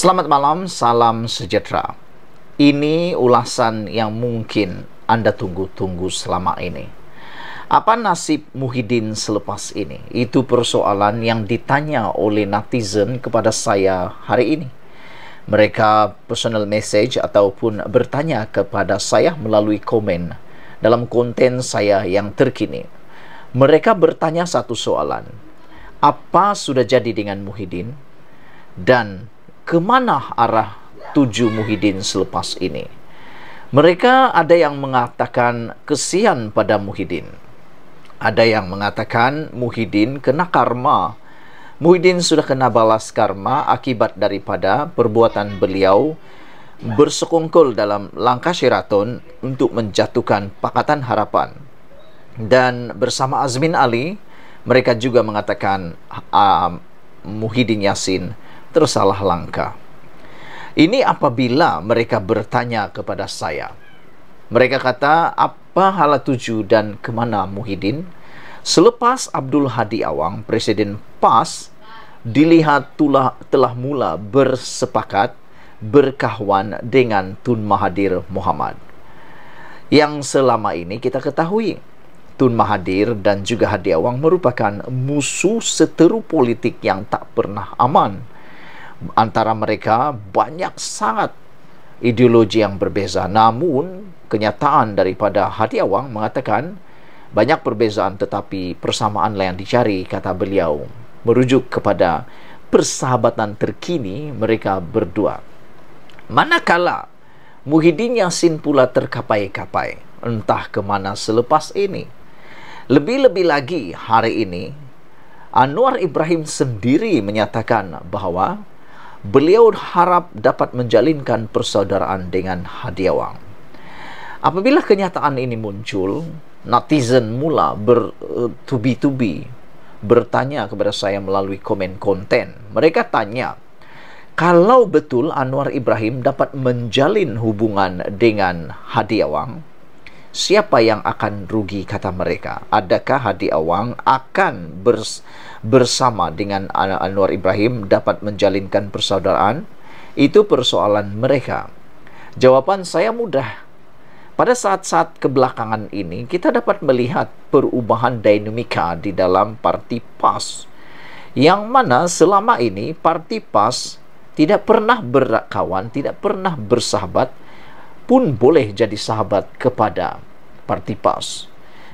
Selamat malam, salam sejahtera. Ini ulasan yang mungkin Anda tunggu-tunggu selama ini. Apa nasib Muhyiddin selepas ini? Itu persoalan yang ditanya oleh netizen kepada saya hari ini. Mereka personal message ataupun bertanya kepada saya melalui komen dalam konten saya yang terkini. Mereka bertanya satu soalan. Apa sudah jadi dengan Muhyiddin? Dan ke mana arah tuju Muhyiddin selepas ini? Mereka ada yang mengatakan kesian pada Muhyiddin. Ada yang mengatakan Muhyiddin kena karma. Muhyiddin sudah kena balas karma akibat daripada perbuatan beliau bersekongkol dalam langkah Sheraton untuk menjatuhkan Pakatan Harapan. Dan bersama Azmin Ali, mereka juga mengatakan uh, Muhyiddin Yassin Yasin tersalah langkah. Ini apabila mereka bertanya kepada saya. Mereka kata, apa hala tuju dan kemana Muhyiddin? Selepas Abdul Hadi Awang, Presiden PAS, dilihat tula, telah mula bersepakat berkahwan dengan Tun Mahathir Muhammad. Yang selama ini kita ketahui, Tun Mahathir dan juga Hadi Awang merupakan musuh seteru politik yang tak pernah aman antara mereka banyak sangat ideologi yang berbeza namun kenyataan daripada hati awang mengatakan banyak perbezaan tetapi persamaan yang dicari kata beliau merujuk kepada persahabatan terkini mereka berdua manakala Muhyiddin Yassin pula terkapai-kapai entah ke mana selepas ini lebih-lebih lagi hari ini Anwar Ibrahim sendiri menyatakan bahawa beliau harap dapat menjalinkan persaudaraan dengan hadiah Apabila kenyataan ini muncul, netizen mula bertubi-tubi bertanya kepada saya melalui komen konten. Mereka tanya, kalau betul Anwar Ibrahim dapat menjalin hubungan dengan hadiah siapa yang akan rugi kata mereka adakah Hadi Awang akan bers- bersama dengan Anwar Ibrahim dapat menjalinkan persaudaraan itu persoalan mereka jawaban saya mudah pada saat-saat kebelakangan ini kita dapat melihat perubahan dinamika di dalam parti PAS yang mana selama ini parti PAS tidak pernah berkawan tidak pernah bersahabat pun boleh jadi sahabat kepada parti PAS.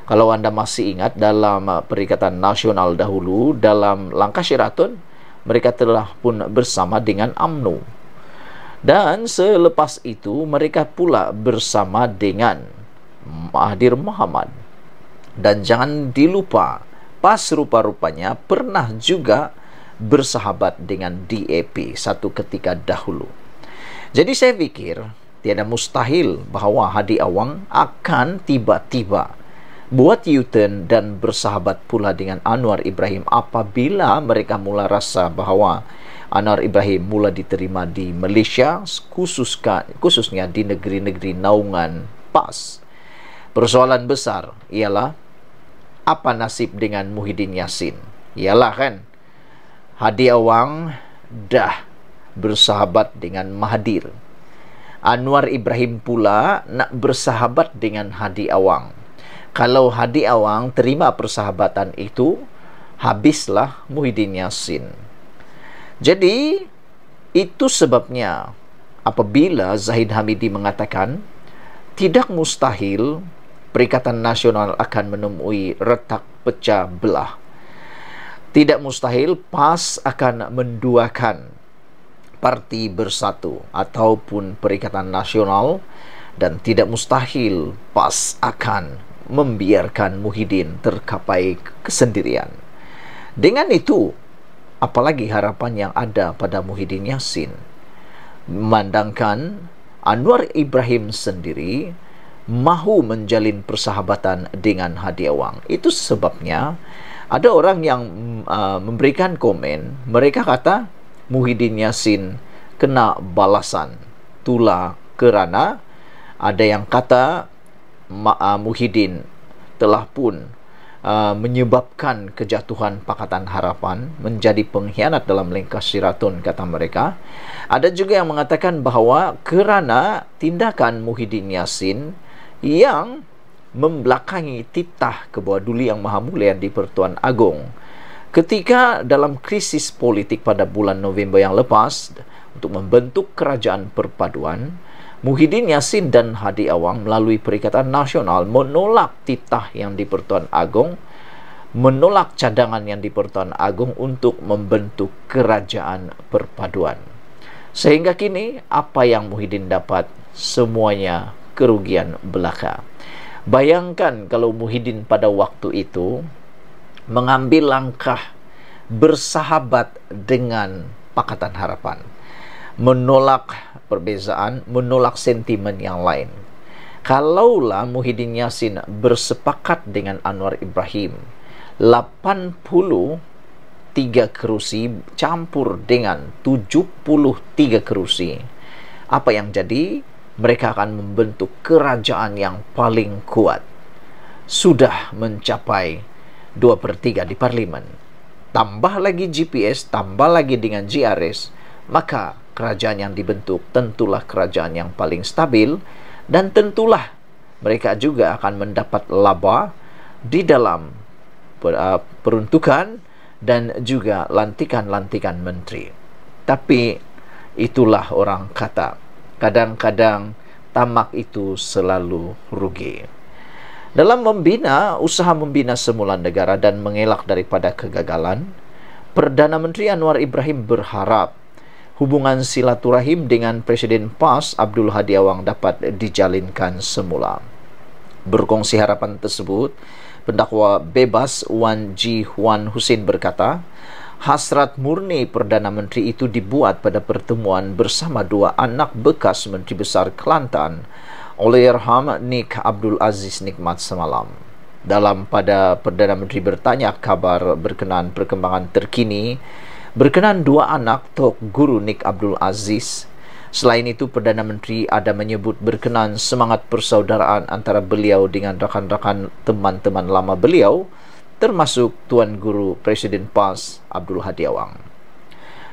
Kalau anda masih ingat dalam uh, Perikatan Nasional dahulu dalam langkah Sheraton mereka telah pun bersama dengan AMNU Dan selepas itu mereka pula bersama dengan Mahdir Muhammad. Dan jangan dilupa PAS rupa-rupanya pernah juga bersahabat dengan DAP satu ketika dahulu. Jadi saya fikir tiada mustahil bahawa Hadi Awang akan tiba-tiba buat u dan bersahabat pula dengan Anwar Ibrahim apabila mereka mula rasa bahawa Anwar Ibrahim mula diterima di Malaysia khususka, khususnya di negeri-negeri naungan PAS. Persoalan besar ialah apa nasib dengan Muhyiddin Yassin? Ialah kan Hadi Awang dah bersahabat dengan Mahathir. Anwar Ibrahim pula nak bersahabat dengan Hadi Awang. Kalau Hadi Awang terima persahabatan itu, habislah Muhyiddin Yassin. Jadi, itu sebabnya apabila Zahid Hamidi mengatakan tidak mustahil Perikatan Nasional akan menemui retak pecah belah. Tidak mustahil PAS akan menduakan Parti Bersatu ataupun Perikatan Nasional dan tidak mustahil PAS akan membiarkan Muhyiddin terkapai kesendirian. Dengan itu, apalagi harapan yang ada pada Muhyiddin Yassin memandangkan Anwar Ibrahim sendiri mahu menjalin persahabatan dengan Hadi Awang. Itu sebabnya ada orang yang uh, memberikan komen, mereka kata Muhyiddin Yassin kena balasan Tula kerana ada yang kata ah, Muhyiddin telah pun uh, menyebabkan kejatuhan Pakatan Harapan menjadi pengkhianat dalam lingkar Siratun kata mereka ada juga yang mengatakan bahawa kerana tindakan Muhyiddin Yassin yang membelakangi titah kebawah duli yang maha mulia di Pertuan Agong Ketika dalam krisis politik pada bulan November yang lepas untuk membentuk kerajaan perpaduan, Muhyiddin Yassin dan Hadi Awang melalui Perikatan Nasional menolak titah yang dipertuan agung, menolak cadangan yang dipertuan agung untuk membentuk kerajaan perpaduan. Sehingga kini apa yang Muhyiddin dapat semuanya kerugian belaka. Bayangkan kalau Muhyiddin pada waktu itu mengambil langkah bersahabat dengan Pakatan Harapan, menolak perbezaan, menolak sentimen yang lain. Kalaulah Muhyiddin Yassin bersepakat dengan Anwar Ibrahim, 83 kerusi campur dengan 73 kerusi. Apa yang jadi? Mereka akan membentuk kerajaan yang paling kuat. Sudah mencapai Dua per tiga di parlimen. Tambah lagi GPS, tambah lagi dengan GRS, maka kerajaan yang dibentuk tentulah kerajaan yang paling stabil dan tentulah mereka juga akan mendapat laba di dalam uh, peruntukan dan juga lantikan-lantikan menteri. Tapi itulah orang kata, kadang-kadang tamak itu selalu rugi. Dalam membina usaha membina semula negara dan mengelak daripada kegagalan, Perdana Menteri Anwar Ibrahim berharap hubungan silaturahim dengan Presiden PAS Abdul Hadi Awang dapat dijalinkan semula. Berkongsi harapan tersebut, pendakwa bebas Wan Ji Huan Husin berkata, Hasrat murni Perdana Menteri itu dibuat pada pertemuan bersama dua anak bekas Menteri Besar Kelantan, oleh Oleyerham Nik Abdul Aziz Nikmat semalam. Dalam pada Perdana Menteri bertanya kabar berkenaan perkembangan terkini berkenaan dua anak Tok Guru Nik Abdul Aziz. Selain itu Perdana Menteri ada menyebut berkenaan semangat persaudaraan antara beliau dengan rakan-rakan teman-teman lama beliau termasuk Tuan Guru Presiden PAS Abdul Hadi Awang.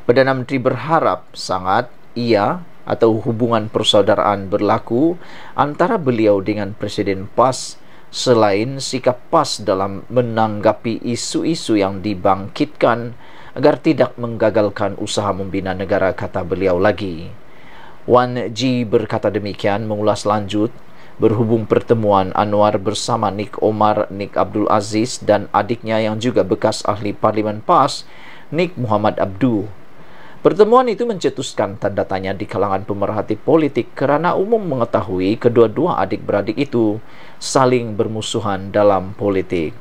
Perdana Menteri berharap sangat ia atau hubungan persaudaraan berlaku antara beliau dengan Presiden PAS selain sikap PAS dalam menanggapi isu-isu yang dibangkitkan agar tidak menggagalkan usaha membina negara kata beliau lagi. Wan Ji berkata demikian mengulas lanjut berhubung pertemuan Anwar bersama Nick Omar, Nick Abdul Aziz dan adiknya yang juga bekas ahli parlimen PAS, Nick Muhammad Abdul Pertemuan itu mencetuskan tanda tanya di kalangan pemerhati politik kerana umum mengetahui kedua-dua adik-beradik itu saling bermusuhan dalam politik.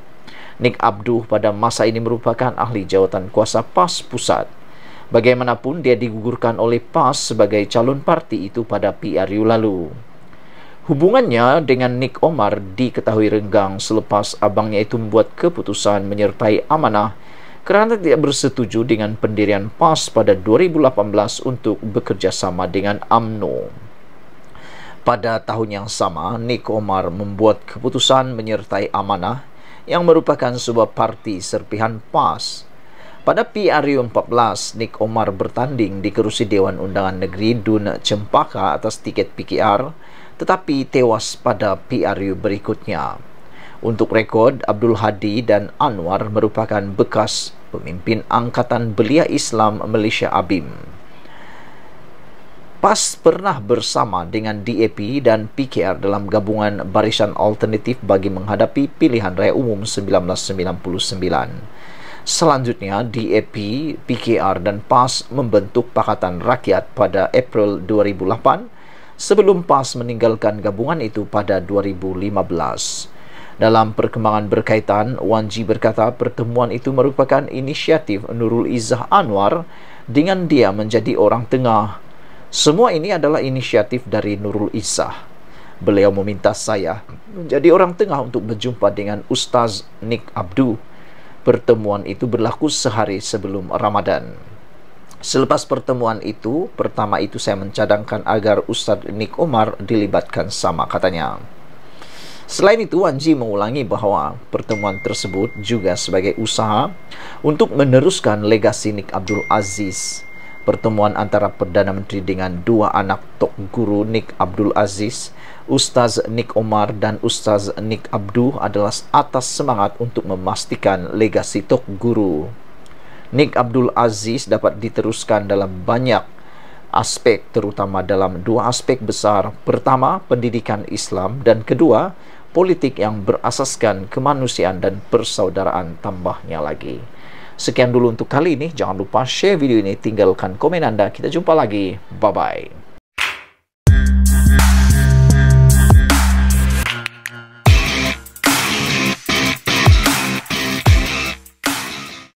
Nik Abduh pada masa ini merupakan ahli jawatan kuasa PAS pusat. Bagaimanapun dia digugurkan oleh PAS sebagai calon parti itu pada PRU lalu. Hubungannya dengan Nik Omar diketahui renggang selepas abangnya itu membuat keputusan menyertai amanah kerana tidak bersetuju dengan pendirian PAS pada 2018 untuk bekerjasama dengan AMNO. Pada tahun yang sama, Nick Omar membuat keputusan menyertai Amanah yang merupakan sebuah parti serpihan PAS. Pada PRU14, Nick Omar bertanding di kerusi Dewan Undangan Negeri Dun Cempaka atas tiket PKR tetapi tewas pada PRU berikutnya. Untuk rekod, Abdul Hadi dan Anwar merupakan bekas pemimpin Angkatan Belia Islam Malaysia ABIM. PAS pernah bersama dengan DAP dan PKR dalam gabungan barisan alternatif bagi menghadapi pilihan raya umum 1999. Selanjutnya, DAP, PKR dan PAS membentuk Pakatan Rakyat pada April 2008 sebelum PAS meninggalkan gabungan itu pada 2015. Dalam perkembangan berkaitan, Wan Ji berkata pertemuan itu merupakan inisiatif Nurul Izzah Anwar dengan dia menjadi orang tengah. Semua ini adalah inisiatif dari Nurul Izzah. Beliau meminta saya menjadi orang tengah untuk berjumpa dengan Ustaz Nik Abdu. Pertemuan itu berlaku sehari sebelum Ramadan. Selepas pertemuan itu, pertama itu saya mencadangkan agar Ustaz Nik Omar dilibatkan sama katanya. Selain itu, Wan Ji mengulangi bahawa pertemuan tersebut juga sebagai usaha untuk meneruskan legasi Nik Abdul Aziz. Pertemuan antara Perdana Menteri dengan dua anak Tok Guru Nik Abdul Aziz, Ustaz Nik Omar dan Ustaz Nik Abdul adalah atas semangat untuk memastikan legasi Tok Guru. Nik Abdul Aziz dapat diteruskan dalam banyak aspek terutama dalam dua aspek besar. Pertama, pendidikan Islam dan kedua, politik yang berasaskan kemanusiaan dan persaudaraan tambahnya lagi. Sekian dulu untuk kali ini. Jangan lupa share video ini, tinggalkan komen Anda. Kita jumpa lagi. Bye-bye.